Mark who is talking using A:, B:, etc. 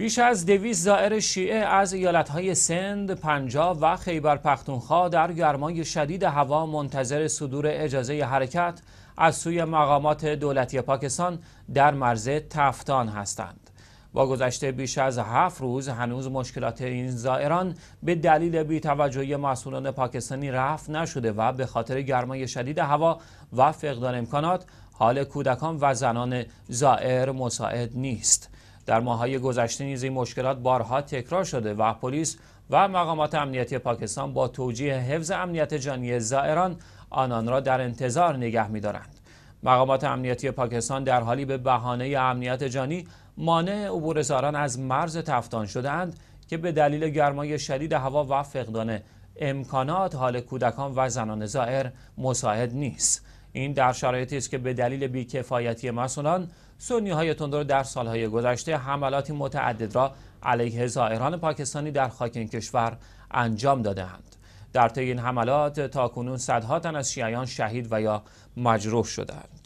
A: بیش از دویز زائر شیعه از ایالتهای سند، پنجاب و خیبر پختونخوا در گرمای شدید هوا منتظر صدور اجازه حرکت از سوی مقامات دولتی پاکستان در مرز تفتان هستند. با گذشته بیش از هفت روز هنوز مشکلات این زائران به دلیل بیتوجهی مسئولان پاکستانی رفت نشده و به خاطر گرمای شدید هوا و فقدان امکانات حال کودکان و زنان زائر مساعد نیست. در ماههای گذشته نیز این مشکلات بارها تکرار شده و پلیس و مقامات امنیتی پاکستان با توجیه حفظ امنیت جانی زائران آنان را در انتظار نگه می‌دارند. مقامات امنیتی پاکستان در حالی به بهانه امنیت جانی مانع عبور زاران از مرز تفتان شدهاند که به دلیل گرمای شدید هوا و فقدان امکانات حال کودکان و زنان زائر مساعد نیست. این در شرایطی است که به دلیل بیکفایتی مسئولان سنی های در سالهای گذشته حملاتی متعدد را علیه زائران پاکستانی در خاک این کشور انجام دادهاند. در طی این حملات تاکنون صدها تن از شیعیان شهید و یا مجروح شدند.